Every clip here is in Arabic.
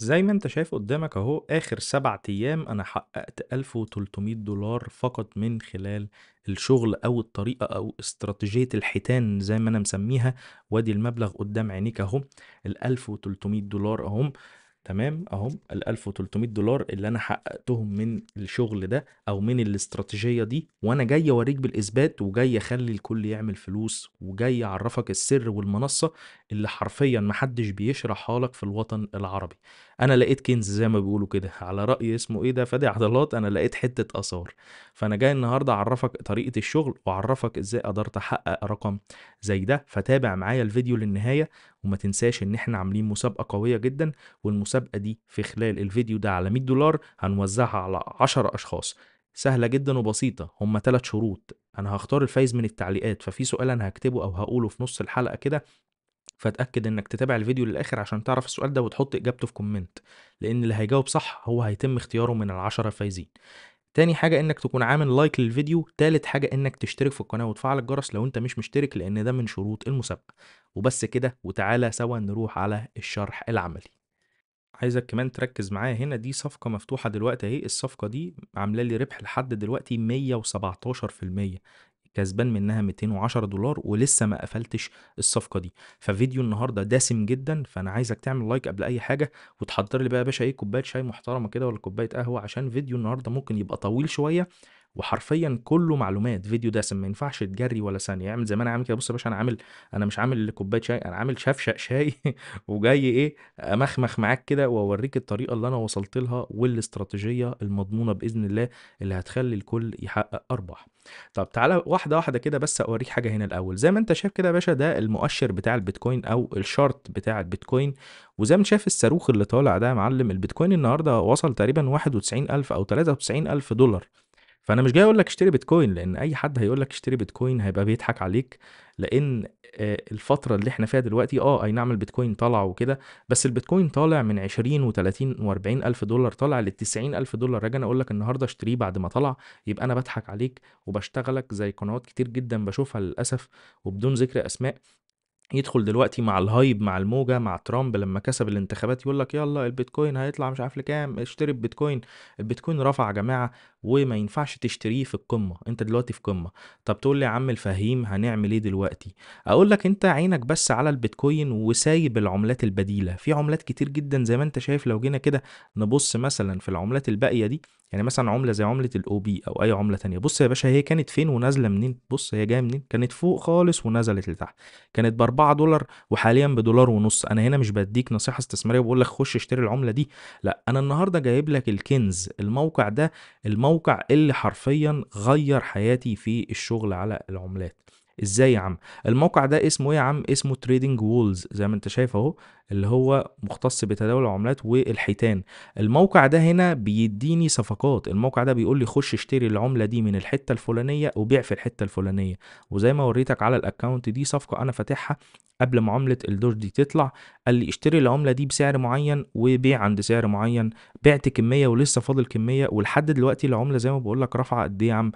زي ما انت شايف قدامك اهو اخر سبع ايام انا حققت 1300 دولار فقط من خلال الشغل او الطريقه او استراتيجيه الحيتان زي ما انا مسميها وادي المبلغ قدام عينيك اهو ال 1300 دولار اهم تمام اهم ال 1300 دولار اللي انا حققتهم من الشغل ده او من الاستراتيجيه دي وانا جاي اوريك بالاثبات وجاي اخلي الكل يعمل فلوس وجاي اعرفك السر والمنصه اللي حرفيا محدش بيشرحها لك في الوطن العربي انا لقيت كنز زي ما بيقولوا كده على راي اسمه ايه ده فادي عضلات انا لقيت حته اثار فانا جاي النهارده اعرفك طريقه الشغل واعرفك ازاي قدرت احقق رقم زي ده فتابع معايا الفيديو للنهايه وما تنساش ان احنا عاملين مسابقه قويه جدا والمسابقه دي في خلال الفيديو ده على 100 دولار هنوزعها على 10 اشخاص سهلة جدا وبسيطة هما ثلاث شروط أنا هختار الفايز من التعليقات ففي سؤال أنا هكتبه أو هقوله في نص الحلقة كده فاتاكد انك تتابع الفيديو للاخر عشان تعرف السؤال ده وتحط اجابته في كومنت لان اللي هيجاوب صح هو هيتم اختياره من العشرة الفايزين تاني حاجة انك تكون عامل لايك للفيديو تالت حاجة انك تشترك في القناة وتفعل الجرس لو انت مش مشترك لان ده من شروط المسابقة وبس كده وتعالى سوا نروح على الشرح العملي عايزك كمان تركز معايا هنا دي صفقة مفتوحة دلوقتي اهي الصفقة دي عاملة لي ربح لحد دلوقتي 117% كسبان منها 210 دولار ولسه ما قفلتش الصفقه دي ففيديو النهارده دسم جدا فانا عايزك تعمل لايك قبل اي حاجه وتحضر لي بقى يا باشا ايه كوبايه شاي محترمه كده ولا كوبايه قهوه عشان فيديو النهارده ممكن يبقى طويل شويه وحرفيا كله معلومات فيديو دسم ما ينفعش تجري ولا ثانيه اعمل زي ما انا عامل كده بص يا باشا انا عامل انا مش عامل كوبايه شاي انا عامل شفشق شاي وجاي ايه امخمخ معاك كده واوريك الطريقه اللي انا وصلت لها والاستراتيجيه المضمونه باذن الله اللي هتخلي الكل يحقق ارباح طب تعالى واحده واحده كده بس اوريك حاجه هنا الاول زي ما انت شايف كده يا باشا ده المؤشر بتاع البيتكوين او الشارت بتاع البيتكوين وزي ما شايف الصاروخ اللي طالع ده يا معلم البيتكوين النهارده وصل تقريبا 91000 او 93000 دولار فانا مش جاي اقول لك اشتري بيتكوين لان اي حد هيقول لك اشتري بيتكوين هيبقى بيضحك عليك لان آه، الفتره اللي احنا فيها دلوقتي اه اي نعم البيتكوين طلع وكده بس البيتكوين طالع من 20 و30 و40 الف دولار طالع ل 90 الف دولار راجع انا اقول لك النهارده اشتريه بعد ما طلع يبقى انا بضحك عليك وبشتغلك زي قنوات كتير جدا بشوفها للاسف وبدون ذكر اسماء يدخل دلوقتي مع الهايب مع الموجه مع ترامب لما كسب الانتخابات يقول لك يلا البيتكوين هيطلع مش عارف لكام اشتري البيتكوين البيتكوين رفع يا جماعه وما ينفعش تشتريه في القمه انت دلوقتي في قمه طب تقول لي يا عم الفهيم هنعمل ايه دلوقتي اقول لك انت عينك بس على البيتكوين وسايب العملات البديله في عملات كتير جدا زي ما انت شايف لو جينا كده نبص مثلا في العملات الباقيه دي يعني مثلا عمله زي عمله الاو بي او اي عمله تانية بص يا باشا هي كانت فين ونازله منين بص هي جايه منين كانت فوق خالص ونزلت لتحت كانت ب 4 دولار وحاليا بدولار ونص انا هنا مش بديك نصيحه استثماريه وبقول لك خش اشتري العمله دي لا انا النهارده جايب لك الكنز الموقع ده الموقع الموقع اللي حرفيا غير حياتي في الشغل على العملات ازاي يا عم الموقع ده اسمه ايه يا عم اسمه تريدنج وولز زي ما انت شايف اهو اللي هو مختص بتداول العملات والحيتان الموقع ده هنا بيديني صفقات الموقع ده بيقول لي خش اشتري العمله دي من الحته الفلانيه وبيع في الحته الفلانيه وزي ما وريتك على الاكونت دي صفقه انا فاتحها قبل ما عمله الدور دي تطلع قال لي اشتري العمله دي بسعر معين وبيع عند سعر معين بعت كميه ولسه فاضل كميه ولحد دلوقتي العمله زي ما بقول لك رافعه قد ايه يا عم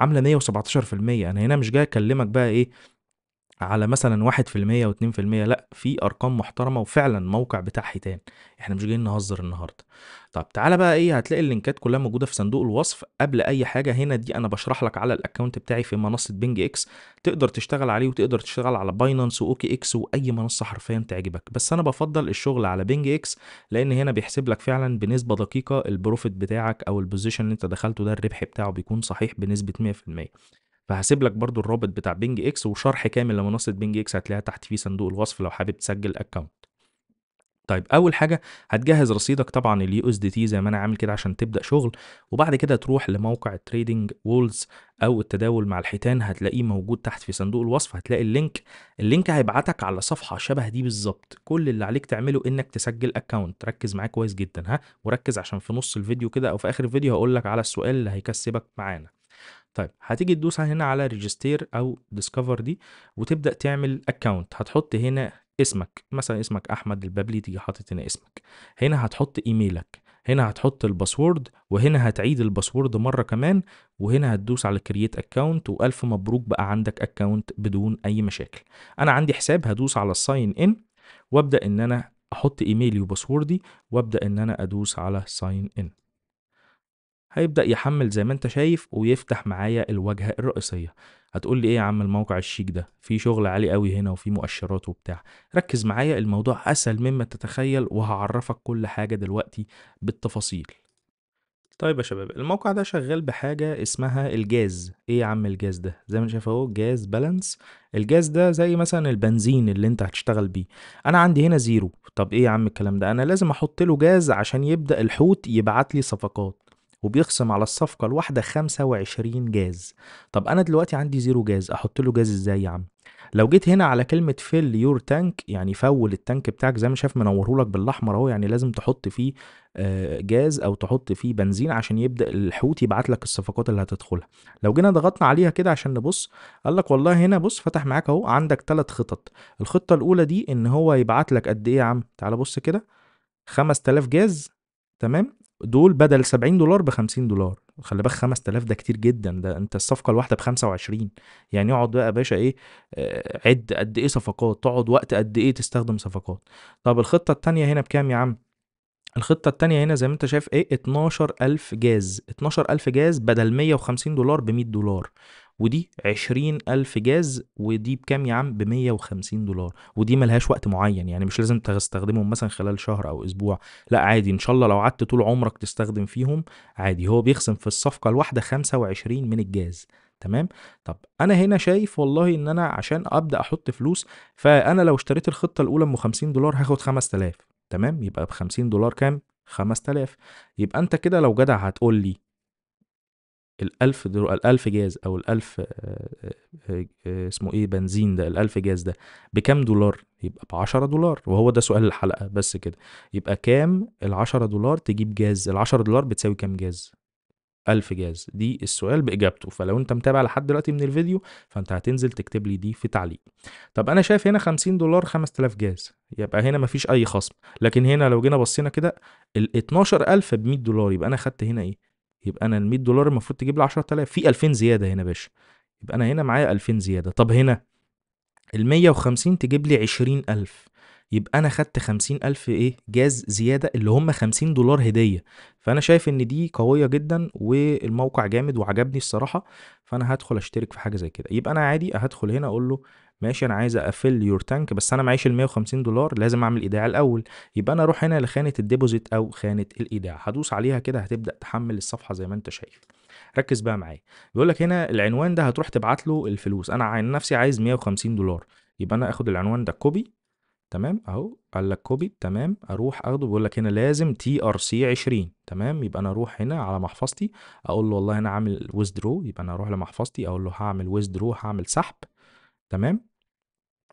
عامله 117% انا هنا مش جاي اكلمك بقى ايه على مثلا 1% و2% لا في ارقام محترمه وفعلا موقع بتاع حيتان احنا مش جايين نهزر النهارده طب تعالى بقى ايه هتلاقي اللينكات كلها موجوده في صندوق الوصف قبل اي حاجه هنا دي انا بشرح لك على الاكونت بتاعي في منصه بينج اكس تقدر تشتغل عليه وتقدر تشتغل على باينانس واوكي اكس واي منصه حرفيا تعجبك بس انا بفضل الشغل على بينج اكس لان هنا بيحسب لك فعلا بنسبه دقيقه البروفيت بتاعك او البوزيشن اللي انت دخلته ده الربح بتاعه بيكون صحيح بنسبه 100% فهسيب لك برضو الرابط بتاع بينج اكس وشرح كامل لمنصه بينج اكس هتلاقيها تحت في صندوق الوصف لو حابب تسجل اكونت طيب اول حاجه هتجهز رصيدك طبعا اليو اس دي تي زي ما انا عامل كده عشان تبدا شغل وبعد كده تروح لموقع التريدنج وولز او التداول مع الحيتان هتلاقيه موجود تحت في صندوق الوصف هتلاقي اللينك اللينك هيبعتك على صفحه شبه دي بالظبط كل اللي عليك تعمله انك تسجل اكونت ركز معايا كويس جدا ها وركز عشان في نص الفيديو كده او في اخر الفيديو هقول لك على السؤال اللي هيكسبك معانا طيب هتيجي تدوس هنا على ريجستير او ديسكفر دي وتبدا تعمل اكونت هتحط هنا اسمك مثلا اسمك احمد البابلي تيجي حاطط هنا اسمك هنا هتحط ايميلك هنا هتحط الباسورد وهنا هتعيد الباسورد مره كمان وهنا هتدوس على كرييت اكونت والف مبروك بقى عندك اكونت بدون اي مشاكل انا عندي حساب هدوس على الساين ان وابدا ان انا احط ايميلي وباسوردي وابدا ان انا ادوس على ساين ان هيبدأ يحمل زي ما انت شايف ويفتح معايا الواجهة الرئيسية هتقول لي ايه يا عم الموقع الشيك ده في شغل عالي قوي هنا وفي مؤشرات وبتاع ركز معايا الموضوع اسهل مما تتخيل وهعرفك كل حاجة دلوقتي بالتفاصيل طيب يا شباب الموقع ده شغال بحاجة اسمها الجاز ايه يا عم الجاز ده زي ما شايف اهو جاز بالانس الجاز ده زي مثلا البنزين اللي انت هتشتغل بيه انا عندي هنا زيرو طب ايه يا عم الكلام ده انا لازم احط له جاز عشان يبدأ الحوت يبعت لي صفقات وبيخصم على الصفقة الواحدة 25 جاز طب أنا دلوقتي عندي زيرو جاز أحط له جاز إزاي يا عم لو جيت هنا على كلمة fill يور تانك يعني فول التانك بتاعك زي ما شايف منورهولك بالأحمر أهو يعني لازم تحط فيه آه، جاز أو تحط فيه بنزين عشان يبدأ الحوت يبعت لك الصفقات اللي هتدخلها لو جينا ضغطنا عليها كده عشان نبص قال لك والله هنا بص فتح معاك أهو عندك ثلاث خطط الخطة الأولى دي إن هو يبعت لك قد إيه يا عم تعال بص كده 5000 جاز تمام دول بدل 70 دولار ب 50 دولار خلي بالك 5000 ده كتير جدا ده انت الصفقه الواحده ب 25 يعني اقعد بقى يا باشا ايه آه، عد قد ايه صفقات تقعد وقت قد ايه تستخدم صفقات طب الخطه الثانيه هنا بكام يا عم الخطة الثانيه هنا زي ما انت شايف ايه 12000 جاز 12000 جاز بدل 150 دولار ب 100 دولار ودي 20000 جاز ودي بكام يا عم ب 150 دولار ودي ملهاش وقت معين يعني مش لازم تستخدمهم مثلا خلال شهر او اسبوع لا عادي ان شاء الله لو قعدت طول عمرك تستخدم فيهم عادي هو بيخصم في الصفقه الواحده 25 من الجاز تمام طب انا هنا شايف والله ان انا عشان ابدا احط فلوس فانا لو اشتريت الخطه الاولى ب 50 دولار هاخد 5000 تمام يبقى ب 50 دولار كام 5000 يبقى انت كده لو جدع هتقول لي الألف درو... الألف جاز أو الألف آه، آه، آه، اسمه إيه بنزين ده الألف جاز ده بكام دولار؟ يبقى بعشرة دولار وهو ده سؤال الحلقة بس كده يبقى كام العشرة دولار تجيب جاز العشرة دولار بتساوي كام جاز؟ ألف جاز دي السؤال بإجابته فلو أنت متابع لحد دلوقتي من الفيديو فأنت هتنزل تكتب لي دي في تعليق طب أنا شايف هنا 50 دولار 5000 جاز يبقى هنا مفيش أي خصم لكن هنا لو جينا بصينا كده ال 12000 ب 100 دولار يبقى أنا خدت هنا إيه يبقى انا ال 100 دولار المفروض تجيب لي 10000 في 2000 زياده هنا يا باشا يبقى انا هنا معايا 2000 زياده طب هنا ال 150 تجيب لي 20000 يبقى انا خدت خمسين الف ايه جاز زياده اللي هم خمسين دولار هديه فانا شايف ان دي قويه جدا والموقع جامد وعجبني الصراحه فانا هدخل اشترك في حاجه زي كده يبقى انا عادي هدخل هنا اقول له ماشي انا عايز اقفل يور تانك بس انا معيش ال 150 دولار لازم اعمل ايداع الاول يبقى انا اروح هنا لخانه الديبوزيت او خانه الايداع هدوس عليها كده هتبدا تحمل الصفحه زي ما انت شايف ركز بقى معايا بيقول لك هنا العنوان ده هتروح تبعت له الفلوس انا عن نفسي عايز 150 دولار يبقى انا اخد العنوان ده كوبي تمام اهو قال لك كوبي تمام اروح اخده بيقول لك هنا لازم تي ار سي 20 تمام يبقى انا اروح هنا على محفظتي اقول له والله انا عامل ويزدرو يبقى انا اروح لمحفظتي اقول له هعمل ويزدرو هعمل سحب تمام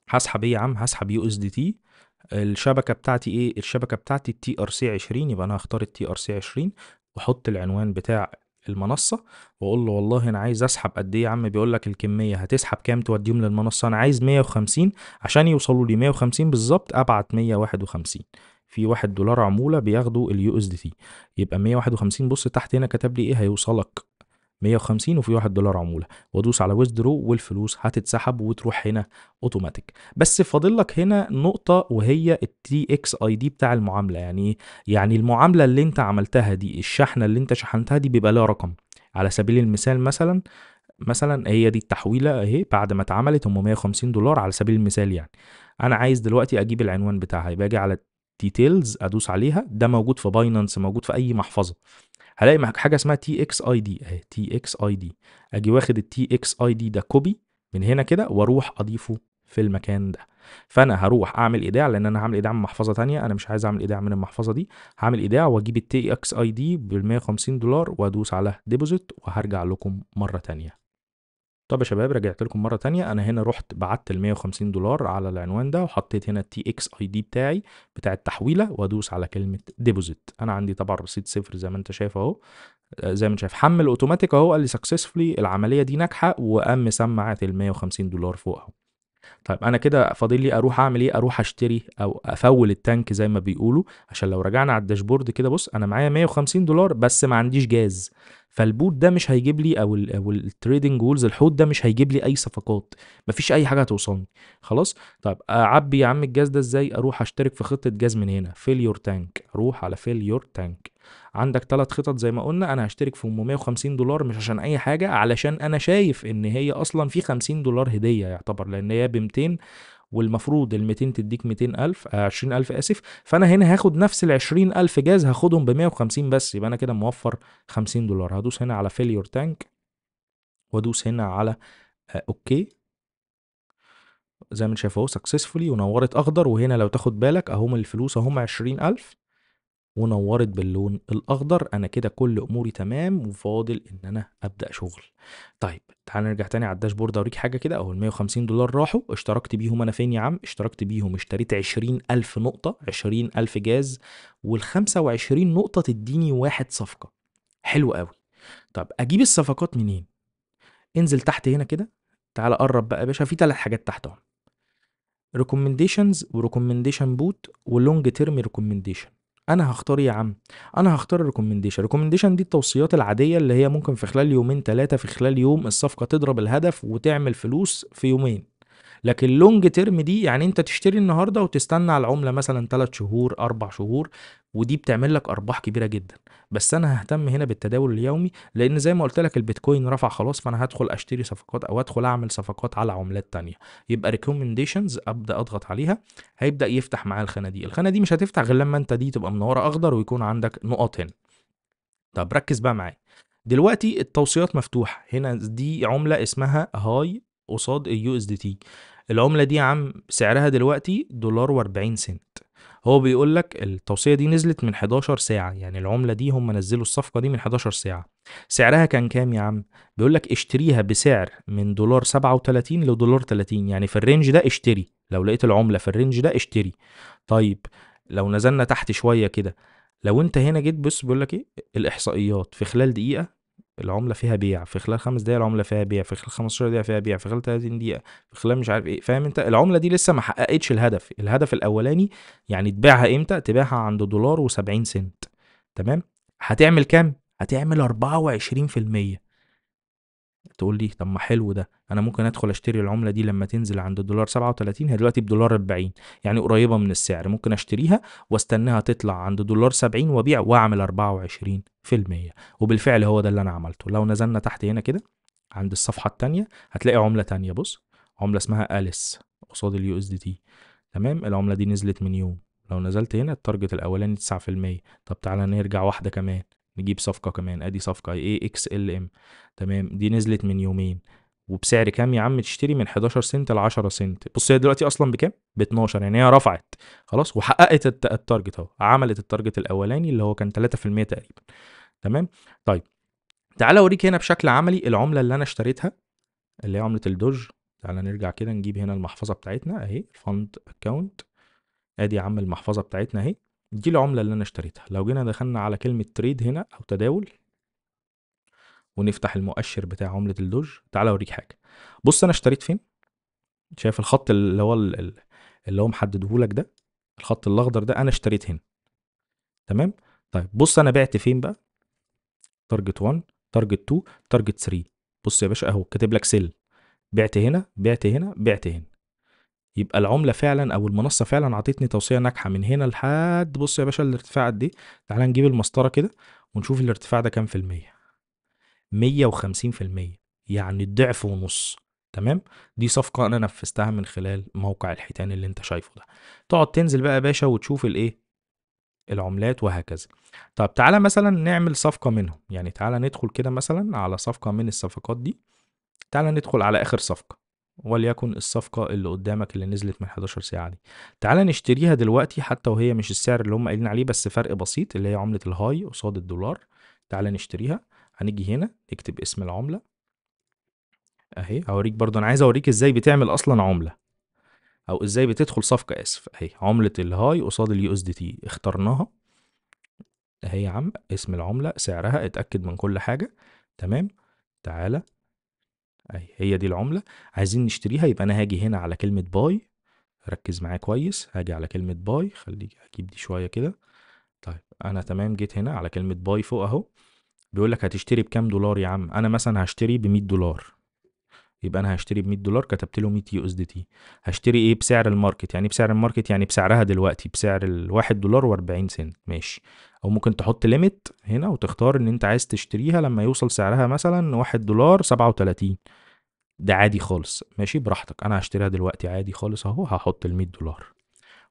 هسحب ايه يا عم هسحب يو اس دي تي الشبكه بتاعتي ايه الشبكه بتاعتي التي ار سي 20 يبقى انا هختار التي ار سي 20 واحط العنوان بتاع المنصه واقول له والله انا عايز اسحب قد ايه يا عم بيقول لك الكميه هتسحب كام توديهم للمنصه انا عايز 150 عشان يوصلوا لي 150 بالظبط ابعت 151 في 1 دولار عموله بياخدوا اليو اس دي تي يبقى 151 بص تحت هنا كتب لي ايه هيوصلك 150 وفي 1 دولار عموله وادوس على ويزدرو والفلوس هتتسحب وتروح هنا اوتوماتيك بس فاضل لك هنا نقطه وهي التي اكس اي دي بتاع المعامله يعني إيه؟ يعني المعامله اللي انت عملتها دي الشحنه اللي انت شحنتها دي بيبقى لها رقم على سبيل المثال مثلا مثلا هي دي التحويله اهي بعد ما اتعملت هم 150 دولار على سبيل المثال يعني انا عايز دلوقتي اجيب العنوان بتاعها يبقى اجي على ديتيلز ادوس عليها ده موجود في باينانس موجود في اي محفظه هلاقي حاجه اسمها تي اكس اي دي اهي تي اكس اي دي اجي واخد التي اكس اي دي ده كوبي من هنا كده واروح اضيفه في المكان ده فانا هروح اعمل ايداع لان انا هعمل ايداع من محفظه تانية انا مش عايز اعمل ايداع من المحفظه دي هعمل ايداع واجيب التي اكس اي دي بال 150 دولار وادوس على ديبوزيت وهرجع لكم مره تانية طب يا شباب رجعت لكم مره تانية انا هنا رحت بعت ال 150 دولار على العنوان ده وحطيت هنا التي اكس اي دي بتاعي بتاع التحويله وادوس على كلمه ديبوزيت انا عندي طبعا رصيد صفر زي ما انت شايف اهو آه، زي ما انت شايف حمل اوتوماتيك اهو قال لي سكسسفلي العمليه دي ناجحه وقام سمعت ال 150 دولار فوق اهو طيب انا كده فاضل لي اروح اعمل ايه اروح اشتري او افول التانك زي ما بيقولوا عشان لو رجعنا على الداشبورد كده بص انا معايا 150 دولار بس ما عنديش جاز فالبوت ده مش هيجيب لي او او التريدنج وولز الحوت ده مش هيجيب لي اي صفقات مفيش اي حاجه هتوصلني خلاص طيب اعبي يا عم الجاز ده ازاي اروح اشترك في خطه جاز من هنا فيل يور تانك روح على فيل يور تانك عندك ثلاث خطط زي ما قلنا انا هشترك في 150 دولار مش عشان اي حاجه علشان انا شايف ان هي اصلا في 50 دولار هديه يعتبر لان هي ب 200 والمفروض ال 200 تديك 200000 20000 آه، اسف فانا هنا هاخد نفس ال 20000 جاز هاخدهم ب 150 بس يبقى انا كده موفر 50 دولار هدوس هنا على فيل تانك وادوس هنا على آه، اوكي زي ما انت شايف اهو سكسسفولي ونورت اخضر وهنا لو تاخد بالك اهم الفلوس اهم 20000 ونورت باللون الاخضر انا كده كل اموري تمام وفاضل ان انا ابدا شغل طيب تعال نرجع تاني على الداشبورد اوريك حاجه كده اهو ال 150 دولار راحوا اشتركت بيهم انا فين يا عم اشتركت بيهم اشتريت 20000 نقطه 20000 جاز وال 25 نقطه تديني واحد صفقه حلو قوي طب اجيب الصفقات منين انزل تحت هنا كده تعال قرب بقى يا باشا في ثلاث حاجات تحتهم ريكومنديشنز وريكومنديشن بوت ولونج تيرم ريكومنديشن انا هختار ايه يا عم انا هختار الريكومنديشن الريكومنديشن دي التوصيات العاديه اللي هي ممكن في خلال يومين ثلاثه في خلال يوم الصفقه تضرب الهدف وتعمل فلوس في يومين لكن لونج تيرم دي يعني انت تشتري النهارده وتستنى على العمله مثلا 3 شهور 4 شهور ودي بتعمل لك ارباح كبيره جدا بس انا ههتم هنا بالتداول اليومي لان زي ما قلت لك البيتكوين رفع خلاص فانا هدخل اشتري صفقات او ادخل اعمل صفقات على عملات تانية يبقى ريكومنديشنز ابدا اضغط عليها هيبدا يفتح معايا الخانه دي الخانه دي مش هتفتح غير لما انت دي تبقى منوره اخضر ويكون عندك نقط هنا طب ركز بقى معايا دلوقتي التوصيات مفتوحه هنا دي عمله اسمها هاي قصاد اليو اس دي تي العمله دي يا عم سعرها دلوقتي دولار و40 سنت هو بيقول لك التوصيه دي نزلت من 11 ساعه يعني العمله دي هم نزلوا الصفقه دي من 11 ساعه سعرها كان كام يا عم بيقول لك اشتريها بسعر من دولار 37 لدولار 30 يعني في الرينج ده اشتري لو لقيت العمله في الرينج ده اشتري طيب لو نزلنا تحت شويه كده لو انت هنا جيت بص بيقول لك ايه الاحصائيات في خلال دقيقه العمله فيها بيع في خلال خمس دقايق العمله فيها بيع في خلال 15 دقيقه فيها بيع في خلال 30 دقيقه في خلال مش عارف ايه فاهم انت العمله دي لسه ما حققتش الهدف الهدف الاولاني يعني تبيعها امتى تبيعها عند دولار و70 سنت تمام هتعمل كام هتعمل 24% تقول لي طب ما حلو ده انا ممكن ادخل اشتري العمله دي لما تنزل عند الدولار 37 هي دلوقتي بدولار 40 يعني قريبه من السعر ممكن اشتريها واستناها تطلع عند دولار 70 وابيع واعمل 24% وبالفعل هو ده اللي انا عملته لو نزلنا تحت هنا كده عند الصفحه الثانيه هتلاقي عمله ثانيه بص عمله اسمها اليس قصاد اليو اس دي تي تمام العمله دي نزلت من يوم لو نزلت هنا التارجت الاولاني 9% طب تعالى نرجع واحده كمان نجيب صفقه كمان ادي صفقه اي اكس ال ام تمام دي نزلت من يومين وبسعر كام يا عم تشتري من 11 سنت ل 10 سنت بص هي دلوقتي اصلا بكام ب 12 يعني هي رفعت خلاص وحققت التارجت اهو عملت التارجت الاولاني اللي هو كان 3% تقريبا تمام طيب تعالى اوريك هنا بشكل عملي العمله اللي انا اشتريتها اللي هي عمله الدوج تعالى نرجع كده نجيب هنا المحفظه بتاعتنا اهي الفند اكونت ادي يا عم المحفظه بتاعتنا اهي دي العملة اللي أنا اشتريتها لو جينا دخلنا على كلمة تريد هنا أو تداول ونفتح المؤشر بتاع عملة الدوج تعالى أوريك حاجة بص أنا اشتريت فين شايف الخط اللي هو اللي هو محددهولك ده الخط الأخضر ده أنا اشتريت هنا تمام طيب بص أنا بعت فين بقى تارجت 1 تارجت 2 تارجت 3 بص يا باشا أهو كاتب لك سيل بعت هنا بعت هنا بعت هنا يبقى العمله فعلا او المنصه فعلا عطتني توصيه ناجحه من هنا لحد بص يا باشا الارتفاع قد ايه تعالى نجيب المسطره كده ونشوف الارتفاع ده كام في الميه 150 في الميه يعني الضعف ونص تمام دي صفقه انا نفذتها من خلال موقع الحيتان اللي انت شايفه ده تقعد تنزل بقى يا باشا وتشوف الايه العملات وهكذا طب تعالى مثلا نعمل صفقه منهم يعني تعالى ندخل كده مثلا على صفقه من الصفقات دي تعالى ندخل على اخر صفقه وليكن الصفقة اللي قدامك اللي نزلت من 11 ساعة دي تعال نشتريها دلوقتي حتى وهي مش السعر اللي هم قايلين عليه بس فرق بسيط اللي هي عملة الهاي قصاد الدولار تعال نشتريها هنيجي هنا نكتب اسم العملة اهي هوريك برضه انا عايز اوريك ازاي بتعمل اصلا عملة او ازاي بتدخل صفقة اسف اهي عملة الهاي قصاد اليو اس دي تي اخترناها اهي يا عم اسم العملة سعرها اتأكد من كل حاجة تمام تعالى اهي هي دي العملة عايزين نشتريها يبقى أنا هاجي هنا على كلمة باي ركز معايا كويس هاجي على كلمة باي خليك أجيب دي شوية كده طيب أنا تمام جيت هنا على كلمة باي فوق أهو بيقول لك هتشتري بكام دولار يا عم أنا مثلا هشتري ب 100 دولار يبقى أنا هشتري ب 100 دولار كتبت له 100 يو اس دي تي هشتري إيه بسعر الماركت يعني بسعر الماركت يعني بسعرها دلوقتي بسعر ال1 دولار و40 سنت ماشي أو ممكن تحط ليميت هنا وتختار إن أنت عايز تشتريها لما يوصل سعرها مثلا 1 دولار 37 ده عادي خالص ماشي براحتك انا هشتريها دلوقتي عادي خالص اهو هحط ال 100 دولار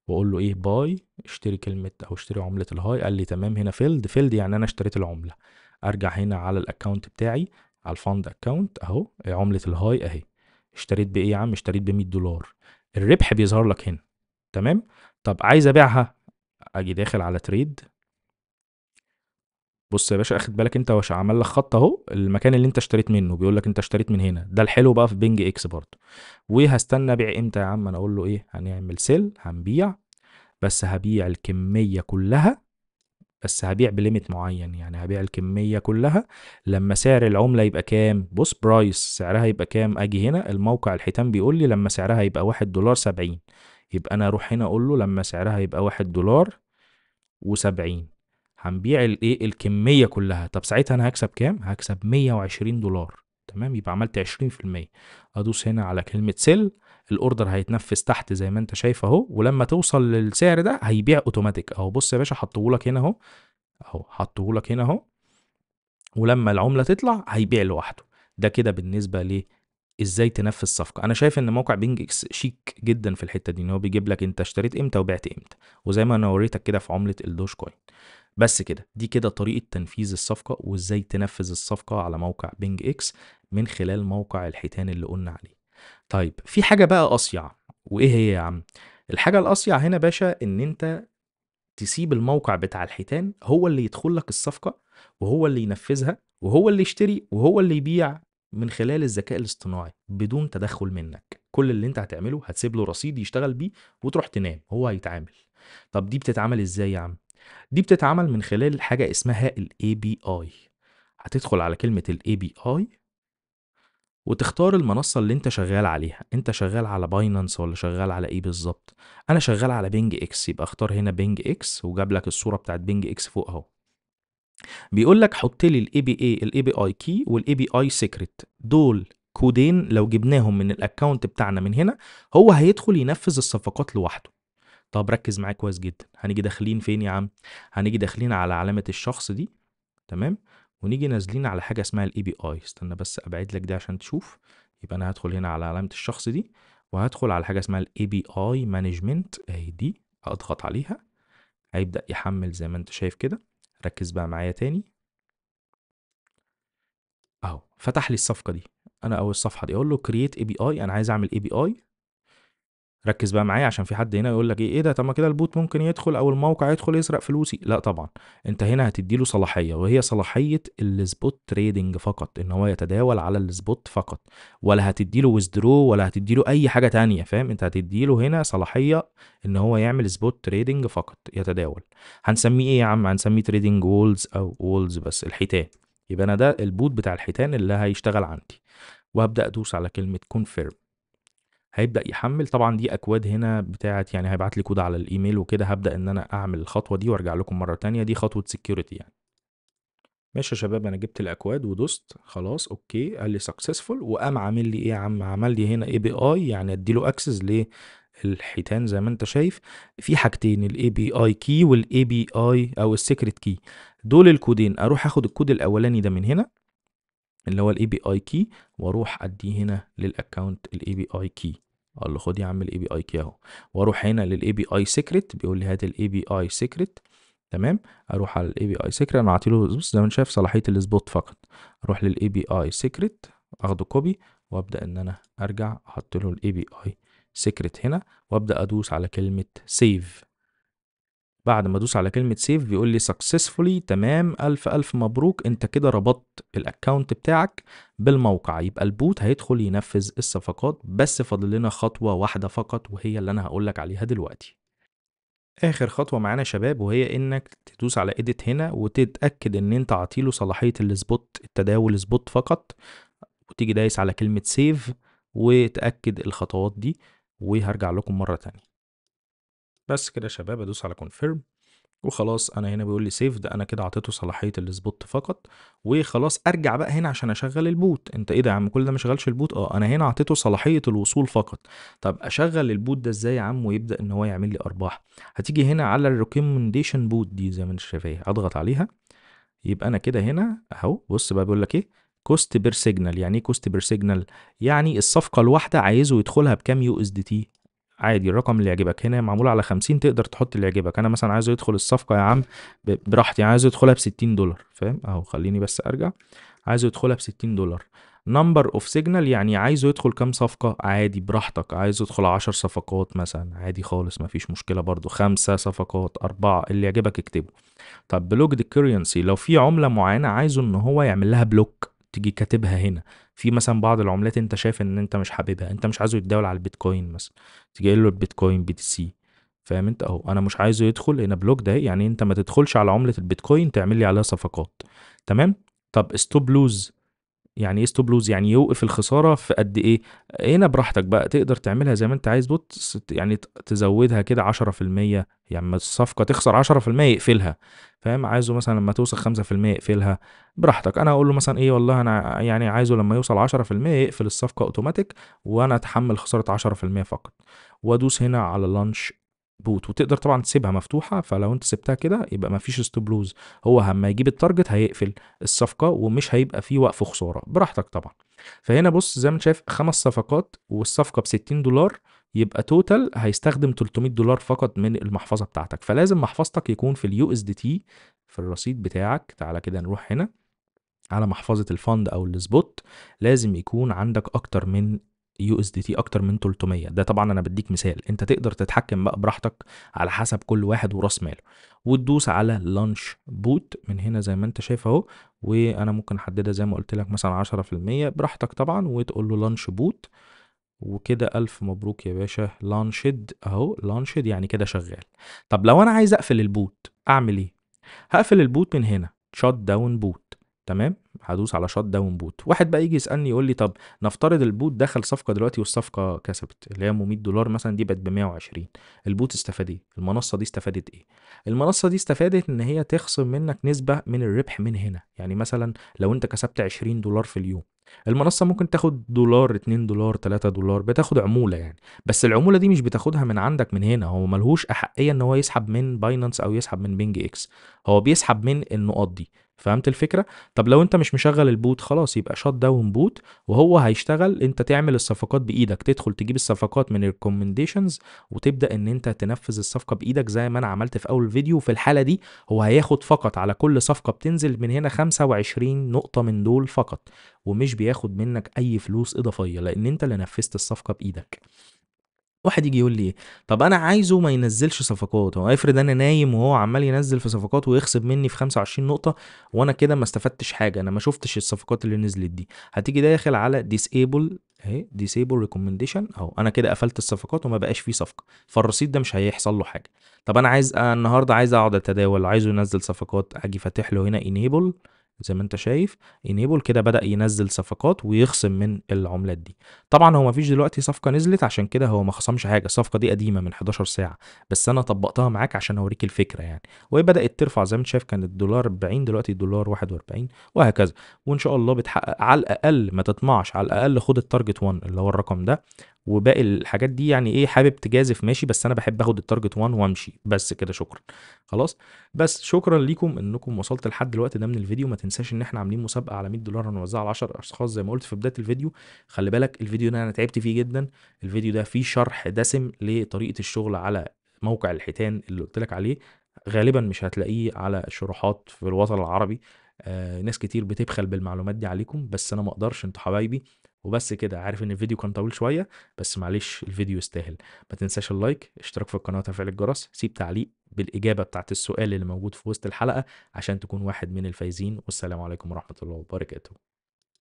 واقول له ايه باي اشتري كلمه او اشتري عمله الهاي قال لي تمام هنا فيلد فيلد يعني انا اشتريت العمله ارجع هنا على الاكونت بتاعي على الفند اكونت اهو عمله الهاي اهي اشتريت بايه يا عم اشتريت ب 100 دولار الربح بيظهر لك هنا تمام طب عايز ابيعها اجي داخل على تريد بص يا باشا اخد بالك انت واش عمل لك خط اهو المكان اللي انت اشتريت منه بيقول لك انت اشتريت من هنا ده الحلو بقى في بنج اكس برضو وهستنى بيع امتى يا عم انا اقول له ايه هنعمل سيل هنبيع بس هبيع الكميه كلها بس هبيع بليميت معين يعني هبيع الكميه كلها لما سعر العمله يبقى كام بص برايس سعرها يبقى كام اجي هنا الموقع الحيتان بيقول لي لما سعرها يبقى واحد دولار سبعين يبقى انا اروح هنا اقول له لما سعرها يبقى واحد دولار وسبعين هنبيع الايه الكميه كلها طب ساعتها انا هكسب كام هكسب 120 دولار تمام يبقى عملت 20% ادوس هنا على كلمه سيل الاوردر هيتنفذ تحت زي ما انت شايف اهو ولما توصل للسعر ده هيبيع اوتوماتيك اهو بص يا باشا حطهولك هنا اهو اهو حطهولك هنا اهو ولما العمله تطلع هيبيع لوحده ده كده بالنسبه ل ازاي تنفذ صفقه انا شايف ان موقع بينج اكس شيك جدا في الحته دي ان هو بيجيب لك انت اشتريت امتى وبعت امتى وزي ما انا وريتك كده في عمله الدوش كوين بس كده دي كده طريقة تنفيذ الصفقة وازاي تنفذ الصفقة على موقع بينج اكس من خلال موقع الحيتان اللي قلنا عليه طيب في حاجة بقى أصيع وإيه هي يا عم الحاجة الأصيع هنا باشا إن أنت تسيب الموقع بتاع الحيتان هو اللي يدخل لك الصفقة وهو اللي ينفذها وهو اللي يشتري وهو اللي يبيع من خلال الذكاء الاصطناعي بدون تدخل منك كل اللي انت هتعمله هتسيب له رصيد يشتغل بيه وتروح تنام هو هيتعامل طب دي بتتعمل ازاي يا عم دي بتتعمل من خلال حاجة اسمها الـ API هتدخل على كلمة الـ API وتختار المنصة اللي انت شغال عليها انت شغال على باينانس ولا شغال على ايه بالظبط انا شغال على بينج اكس يبقى اختار هنا بينج اكس وجاب لك الصورة بتاعت بينج اكس فوق اهو بيقول لك حط لي الاي بي اي الاي بي اي كي والاي بي اي سيكريت دول كودين لو جبناهم من الاكونت بتاعنا من هنا هو هيدخل ينفذ الصفقات لوحده طب ركز معايا كويس جدا هنيجي داخلين فين يا عم هنيجي داخلين على علامه الشخص دي تمام ونيجي نازلين على حاجه اسمها الاي بي اي استنى بس ابعد لك ده عشان تشوف يبقى انا هدخل هنا على علامه الشخص دي وهدخل على حاجه اسمها الاي بي اي مانجمنت اهي دي اضغط عليها هيبدا يحمل زي ما انت شايف كده ركز بقى معايا تاني اهو فتح لي الصفقه دي انا اول الصفحه دي اقول له كرييت اي بي اي انا عايز اعمل اي بي اي ركز بقى معايا عشان في حد هنا يقول لك ايه ايه ده طب ما كده البوت ممكن يدخل او الموقع يدخل يسرق فلوسي لا طبعا انت هنا هتدي له صلاحيه وهي صلاحيه السبوت تريدنج فقط ان هو يتداول على السبوت فقط ولا هتدي له ويزدرو ولا هتدي له اي حاجه تانية فاهم انت هتدي له هنا صلاحيه ان هو يعمل سبوت تريدنج فقط يتداول هنسميه ايه يا عم هنسميه تريدنج وولز او وولز بس الحيتان يبقى انا ده البوت بتاع الحيتان اللي هيشتغل عندي وهبدا ادوس على كلمه كونفيرم هيبدأ يحمل طبعا دي اكواد هنا بتاعه يعني هيبعت لي كود على الايميل وكده هبدأ ان انا اعمل الخطوة دي وارجع لكم مرة تانية دي خطوة سكيورتي يعني ماشي يا شباب انا جبت الاكواد ودوست خلاص اوكي قال لي سكسسفول وقام عامل لي ايه عم عمل لي هنا اي بي اي يعني ادي له اكسس للحيتان زي ما انت شايف في حاجتين الاي بي اي كي والاي بي اي او السيكريت كي دول الكودين اروح اخد الكود الاولاني ده من هنا اللي هو الاي بي اي كي واروح اديه هنا للاكونت الاي بي اي كي اقول له خد يا عم الاي بي اي كي اهو واروح هنا للاي بي اي سيكريت بيقول لي هات الاي بي اي سيكريت تمام اروح على الاي بي اي سيكريت انا اعطي له بص زي ما انت شايف صلاحيه السبوت فقط اروح للاي بي اي سيكريت اخده كوبي وابدا ان انا ارجع احط له الاي بي اي سيكريت هنا وابدا ادوس على كلمه سيف بعد ما ادوس على كلمه سيف بيقول لي سكسسفولي تمام الف الف مبروك انت كده ربطت الاكونت بتاعك بالموقع يبقى البوت هيدخل ينفذ الصفقات بس فاضل لنا خطوه واحده فقط وهي اللي انا هقول لك عليها دلوقتي اخر خطوه معانا شباب وهي انك تدوس على اديت هنا وتتاكد ان انت عاطيله صلاحيه السبوت التداول سبوت فقط وتيجي دايس على كلمه سيف وتاكد الخطوات دي وهرجع لكم مره تانية بس كده يا شباب ادوس على كونفيرم وخلاص انا هنا بيقول لي سيف ده انا كده اعطيته صلاحيه السبوت فقط وخلاص ارجع بقى هنا عشان اشغل البوت انت ايه ده يا عم كل ده ما شغلش البوت اه انا هنا اعطيته صلاحيه الوصول فقط طب اشغل البوت ده ازاي يا عم ويبدا ان هو يعمل لي ارباح هتيجي هنا على الريكومنديشن بوت دي زي ما انت شايفها اضغط عليها يبقى انا كده هنا اهو بص بقى بيقول لك ايه كوست بير سيجنال يعني ايه كوست بير سيجنال يعني الصفقه الواحده عايزه يدخلها بكام يو اس دي تي عادي الرقم اللي يعجبك هنا معمول على 50 تقدر تحط اللي يعجبك انا مثلا عايز يدخل الصفقه يا عم براحتي عايز ادخلها ب 60 دولار فاهم اهو خليني بس ارجع عايز يدخلها ب 60 دولار نمبر اوف سيجنال يعني عايزه يدخل كام صفقة عادي براحتك عايز يدخل 10 صفقات مثلا عادي خالص مفيش مشكلة برضو خمسة صفقات أربعة اللي يعجبك اكتبه طب بلوك دي لو في عملة معينة عايزه إن هو يعمل لها بلوك تيجي كاتبها هنا في مثلا بعض العملات انت شايف ان انت مش حاببها انت مش عايزه يتداول على البيتكوين مثلا تيجي قايل له البيتكوين بي تي سي فاهم انت اهو انا مش عايزه يدخل هنا بلوك ده يعني انت ما تدخلش على عمله البيتكوين تعمل لي عليها صفقات تمام طب ستوب لوز يعني ايه ستوب لوز يعني يوقف الخساره في قد ايه هنا براحتك بقى تقدر تعملها زي ما انت عايز بوت يعني تزودها كده 10% يعني ما الصفقه تخسر 10% يقفلها فاهم عايزه مثلا لما توصل 5% يقفلها براحتك انا اقول له مثلا ايه والله انا يعني عايزه لما يوصل 10% يقفل الصفقه اوتوماتيك وانا اتحمل خساره 10% فقط وادوس هنا على لانش بوت وتقدر طبعا تسيبها مفتوحه فلو انت سبتها كده يبقى مفيش ستوب لوز هو اما يجيب التارجت هيقفل الصفقه ومش هيبقى فيه وقف خساره براحتك طبعا فهنا بص زي ما انت شايف خمس صفقات والصفقه ب 60 دولار يبقى توتال هيستخدم 300 دولار فقط من المحفظه بتاعتك فلازم محفظتك يكون في اليو اس دي تي في الرصيد بتاعك تعالى كده نروح هنا على محفظة الفند أو السبوت لازم يكون عندك أكتر من يو اس دي تي اكتر من 300 ده طبعا انا بديك مثال انت تقدر تتحكم بقى براحتك على حسب كل واحد وراس ماله وتدوس على لانش بوت من هنا زي ما انت شايف اهو وانا ممكن احددها زي ما قلت لك مثلا 10% براحتك طبعا وتقول له لانش بوت وكده الف مبروك يا باشا لانشد اهو لانشد يعني كده شغال طب لو انا عايز اقفل البوت اعمل ايه هقفل البوت من هنا شوت داون بوت تمام هدوس على شوت داون بوت واحد بقى يجي يسالني يقول لي طب نفترض البوت دخل صفقه دلوقتي والصفقه كسبت اللي هي 100 دولار مثلا دي بقت ب 120 البوت استفاد ايه المنصه دي استفادت ايه المنصه دي استفادت ان هي تخصم منك نسبه من الربح من هنا يعني مثلا لو انت كسبت 20 دولار في اليوم المنصه ممكن تاخد دولار 2 دولار 3 دولار بتاخد عموله يعني بس العموله دي مش بتاخدها من عندك من هنا هو ملهوش احقيه ان هو يسحب من باينانس او يسحب من بينج اكس هو بيسحب من النقاط دي فهمت الفكره طب لو انت مش مشغل البوت خلاص يبقى شات داون بوت وهو هيشتغل انت تعمل الصفقات بايدك تدخل تجيب الصفقات من الريكومنديشنز وتبدا ان انت تنفذ الصفقه بايدك زي ما انا عملت في اول فيديو في الحاله دي هو هياخد فقط على كل صفقه بتنزل من هنا 25 نقطه من دول فقط ومش بياخد منك اي فلوس اضافيه لان انت اللي نفذت الصفقه بايدك واحد يجي يقول لي إيه؟ طب انا عايزه ما ينزلش صفقات هو افرض انا نايم وهو عمال ينزل في صفقات ويخسب مني في 25 نقطه وانا كده ما استفدتش حاجه انا ما شفتش الصفقات اللي نزلت دي هتيجي داخل على ديسيبل اهي ديسيبل ريكومنديشن اهو انا كده قفلت الصفقات وما بقاش فيه صفقه فالرصيد ده مش هيحصل له حاجه طب انا عايز النهارده عايز اقعد اتداول عايزه ينزل صفقات اجي فاتح له هنا انيبل زي ما انت شايف انيبل كده بدا ينزل صفقات ويخصم من العملات دي طبعا هو مفيش دلوقتي صفقه نزلت عشان كده هو ما خصمش حاجه الصفقه دي قديمه من 11 ساعه بس انا طبقتها معاك عشان اوريك الفكره يعني وهي بدات ترفع زي ما انت شايف كان الدولار 40 دلوقتي الدولار 41 وهكذا وان شاء الله بتحقق على الاقل ما تطمعش على الاقل خد التارجت 1 اللي هو الرقم ده وباقي الحاجات دي يعني ايه حابب تجازف ماشي بس انا بحب اخد التارجت 1 وامشي بس كده شكرا خلاص بس شكرا ليكم انكم وصلت لحد الوقت ده من الفيديو ما تنساش ان احنا عاملين مسابقه على 100 دولار هنوزعها على 10 اشخاص زي ما قلت في بدايه الفيديو خلي بالك الفيديو ده انا تعبت فيه جدا الفيديو ده فيه شرح دسم لطريقه الشغل على موقع الحيتان اللي قلت لك عليه غالبا مش هتلاقيه على الشروحات في الوطن العربي آه ناس كتير بتبخل بالمعلومات دي عليكم بس انا ما اقدرش انتوا حبايبي وبس كده عارف ان الفيديو كان طويل شويه بس معلش الفيديو يستاهل ما تنساش اللايك اشتراك في القناه وتفعيل الجرس سيب تعليق بالاجابه بتاعه السؤال اللي موجود في وسط الحلقه عشان تكون واحد من الفايزين والسلام عليكم ورحمه الله وبركاته